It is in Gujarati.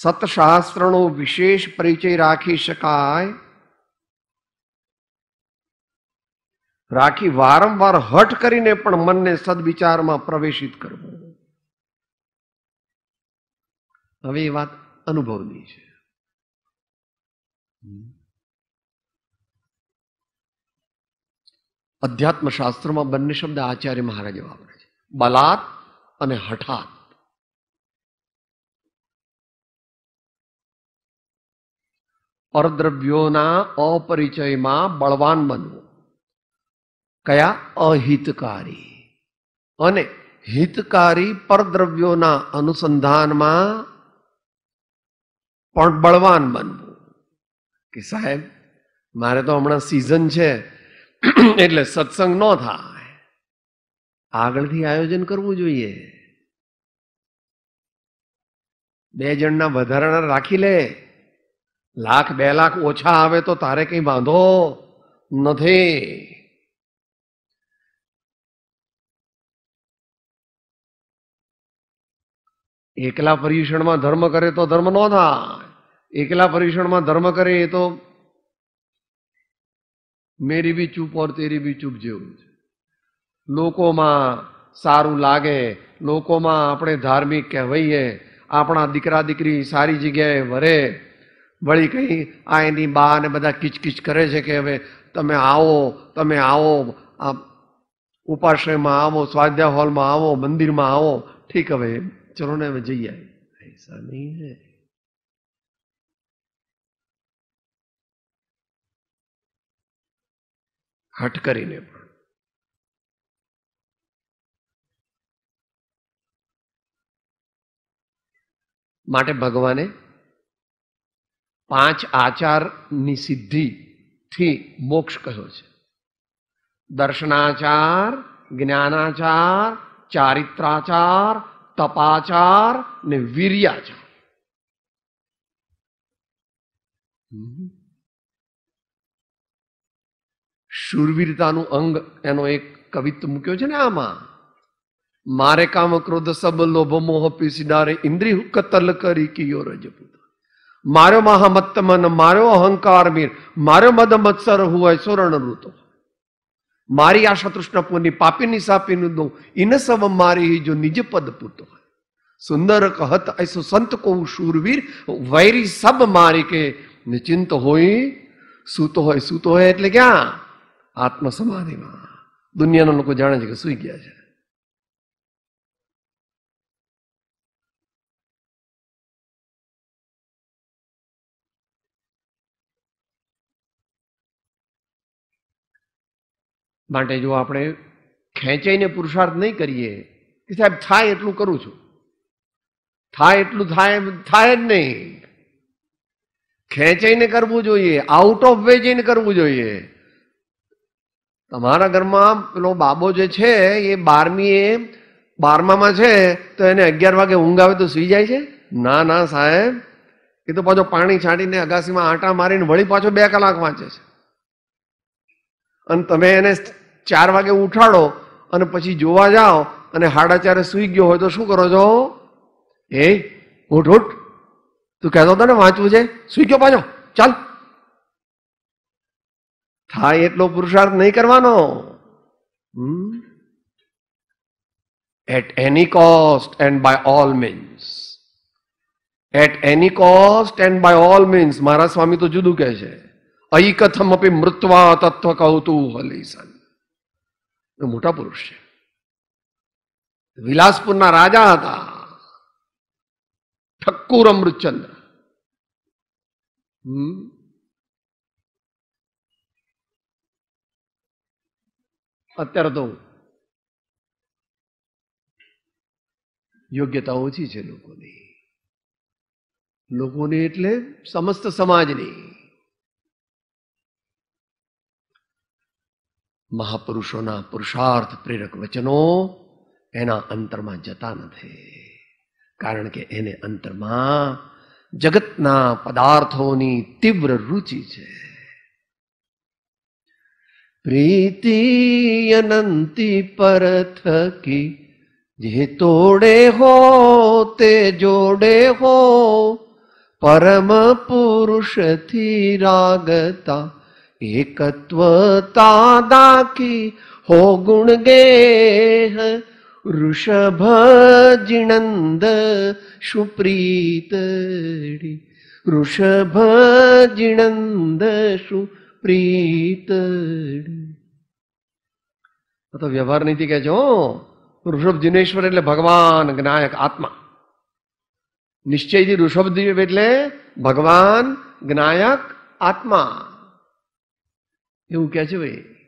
સતશાસ્ત્રનો વિશેષ પરિચય રાખી શકાય રાખી વારંવાર હઠ કરીને પણ મનને સદવિચારમાં પ્રવેશિત કરવું હવે એ વાત અનુભવની છે અધ્યાત્મ શાસ્ત્રોમાં બંને શબ્દ આચાર્ય મહારાજે વાપરે છે બલાત અને હઠાત પરદ્રવ્યોના અપરિચયમાં બળવાન બનવું કયા અહિતકારી અને હિતકારી પરદ્રવ્યોના અનુસંધાનમાં પણ બળવાન બનવું કે સાહેબ મારે તો હમણાં સિઝન છે એટલે સત્સંગ ન થાય આગળથી આયોજન કરવું જોઈએ બે જણના વધારાના રાખી લે લાખ બે લાખ ઓછા આવે તો તારે કંઈ બાંધો નથી એકલા પર્યુષણમાં ધર્મ કરે તો ધર્મ નો થાય એકલા પર્યુષણમાં ધર્મ કરે એ તો મેરી બી ચૂપ ઓર તેરી બી ચૂપ જેવું છે લોકોમાં સારું લાગે લોકોમાં આપણે ધાર્મિક કહેવાઈએ આપણા દીકરા દીકરી સારી જગ્યાએ વરે વળી કંઈ આ એની બા ને બધા કિચકિચ કરે છે કે હવે તમે આવો તમે આવો આ ઉપાશ્રયમાં આવો સ્વાધ્યાય હોલમાં આવો મંદિરમાં આવો ઠીક હવે ચલો ને હવે જઈએ ऐसा નહીં હે હટ કરીને માટે ભગવાને પાંચ આચારની સિદ્ધિથી મોક્ષ કહ્યો છે દર્શનાચાર જ્ઞાનાચાર ચારિત્રાચાર તપાચાર ને વીર્યાચાર શૂરવીરતાનું અંગ એનો એક કવિત્વ મૂક્યો છે ને આમાં મારે કામ ક્રોધ સબ લોભ મોહ પીસી પીસીડારે ઇન્દ્રી કતલ કરી કિયો રજપૂત મારો મહામત્તમન મારો અહંકાર મીર મારો મદ મત્સર હોય સુરણ ઋતુ મારી આશા તૃષ્ણ પુની પાપીની સાપીનું દઉં ઇન સવ મારી જો નિજ પદ પૂતો સુંદર કહત એસો સંત કો શૂરવીર વૈરી સબ મારી કે નિચિંત હોય સૂતો હોય સૂતો હોય એટલે ક્યાં આત્મ સમાધિમાં દુનિયાના લોકો જાણે છે કે સુઈ ગયા છે માટે જો આપણે ખેંચાઈને પુરુષાર્થ નહીં કરીએ કે સાહેબ થાય એટલું કરું છું થાય એટલું થાય થાય જ નહીં ખેંચાઈને કરવું જોઈએ આઉટ ઓફ વે જઈને કરવું જોઈએ તમારા ઘરમાં પેલો બાબો જે છે એ બારમી એ બારમામાં છે તો એને અગિયાર વાગે ઊંઘ આવે તો સુઈ જાય છે ના ના સાહેબ એ તો પાછો પાણી છાંટીને અગાસીમાં આંટા મારીને વળી પાછો બે કલાક વાંચે છે અને તમે એને ચાર વાગે ઉઠાડો અને પછી જોવા જાઓ અને હાડા ચારે સૂઈ ગયો હોય તો શું કરો છો એ ઉઠ ઉઠ તું કહેતો હતો ને વાંચવું છે સુઈ ગયો પાછો ચાલ થાય એટલો પુરુષાર્થ નહીં કરવાનો at any cost and by all means at any cost and by all means મારા સ્વામી તો જુદું કહે છે અઈ કથમ અપી મૃત્વા તત્વ કૌતુહલીસન મોટા પુરુષ છે વિલાસપુરના રાજા હતા ઠક્કુર અમૃતચંદ્ર અત્યારે તો યોગ્યતા ઓછી છે લોકોની લોકોની એટલે સમસ્ત સમાજની મહાપુરુષોના પુરુષાર્થ પ્રેરક વચનો એના અંતરમાં જતા નથી કારણ કે એને અંતરમાં જગતના પદાર્થોની તીવ્ર રુચિ છે પ્રીતિ અનંતિ પર થકી જે તોડે હો તે જોડે હો પરમ પુરુષથી રાગતા एकत्वता दाकी हो गुण गेह ऋषभ जिणंद सुप्रीत ऋषभ जिणंद सुप्रीत તો વ્યવહાર નીતિ કે જો ઋષભ જિનેશ્વર એટલે ભગવાન જ્ઞાયક આત્મા નિશ્ચયથી ઋષભ એટલે ભગવાન જ્ઞાયક આત્મા એવું કહે છે ભાઈ